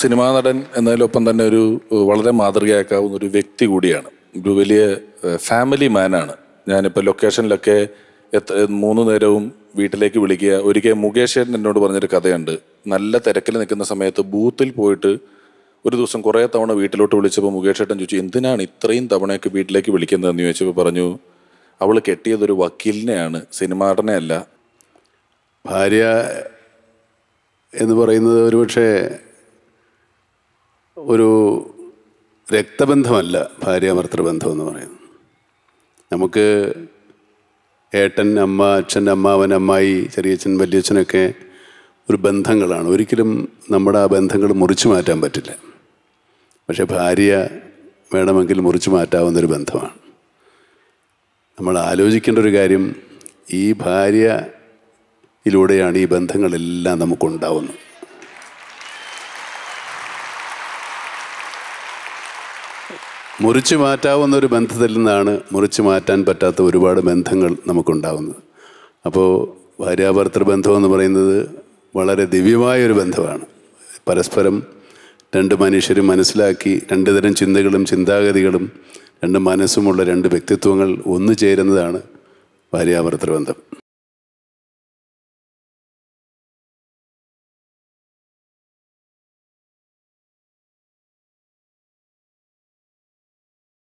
cinema നടൻ എന്നതിലൊപ്പം തന്നെ ഒരു വളരെ മാതൃകയാക്കാവുന്ന ഒരു വ്യക്തി കൂടിയാണ് ഒരു വലിയ ഫാമിലി മാനാണ് ഞാനിപ്പോൾ ലൊക്കേഷനിലൊക്കെ എത്ര മൂന്ന് നേരവും വീട്ടിലേക്ക് വിളിക്കുക ഒരിക്കൽ മുകേഷ് ചേട്ടൻ എന്നോട് പറഞ്ഞൊരു കഥയുണ്ട് നല്ല തിരക്കിൽ നിൽക്കുന്ന സമയത്ത് ബൂത്തിൽ പോയിട്ട് ഒരു ദിവസം കുറേ തവണ വീട്ടിലോട്ട് വിളിച്ചപ്പോൾ മുകേഷ് ഏട്ടൻ ചോദിച്ചു എന്തിനാണ് ഇത്രയും തവണയൊക്കെ വീട്ടിലേക്ക് വിളിക്കുന്നതെന്ന് ചോദിച്ചപ്പോൾ പറഞ്ഞു അവൾ കെട്ടിയതൊരു വക്കീലിനെയാണ് സിനിമാ അല്ല ഭാര്യ എന്ന് പറയുന്നത് ഒരുപക്ഷെ ഒരു രക്തബന്ധമല്ല ഭാര്യാഭർത്തൃബന്ധം എന്ന് പറയുന്നത് നമുക്ക് ഏട്ടൻ അമ്മ അച്ഛൻ അമ്മാവൻ അമ്മായി ചെറിയച്ഛൻ വലിയച്ഛനൊക്കെ ഒരു ബന്ധങ്ങളാണ് ഒരിക്കലും നമ്മുടെ ആ ബന്ധങ്ങൾ മുറിച്ചു മാറ്റാൻ പറ്റില്ല പക്ഷേ ഭാര്യ വേണമെങ്കിൽ മുറിച്ചു മാറ്റാവുന്നൊരു ബന്ധമാണ് നമ്മൾ ആലോചിക്കേണ്ട ഒരു കാര്യം ഈ ഭാര്യയിലൂടെയാണ് ഈ ബന്ധങ്ങളെല്ലാം നമുക്കുണ്ടാവുന്നത് മുറിച്ചു മാറ്റാവുന്ന ഒരു ബന്ധത്തിൽ നിന്നാണ് മുറിച്ചു മാറ്റാൻ പറ്റാത്ത ഒരുപാട് ബന്ധങ്ങൾ നമുക്കുണ്ടാകുന്നത് അപ്പോൾ ഭാര്യാഭർത്തൃ ബന്ധം എന്ന് പറയുന്നത് വളരെ ദിവ്യമായൊരു ബന്ധമാണ് പരസ്പരം രണ്ട് മനുഷ്യരും മനസ്സിലാക്കി രണ്ട് തരം ചിന്തകളും ചിന്താഗതികളും രണ്ട് മനസ്സുമുള്ള രണ്ട് വ്യക്തിത്വങ്ങൾ ഒന്നു ചേരുന്നതാണ് ഭാര്യാഭർത്തൃ ബന്ധം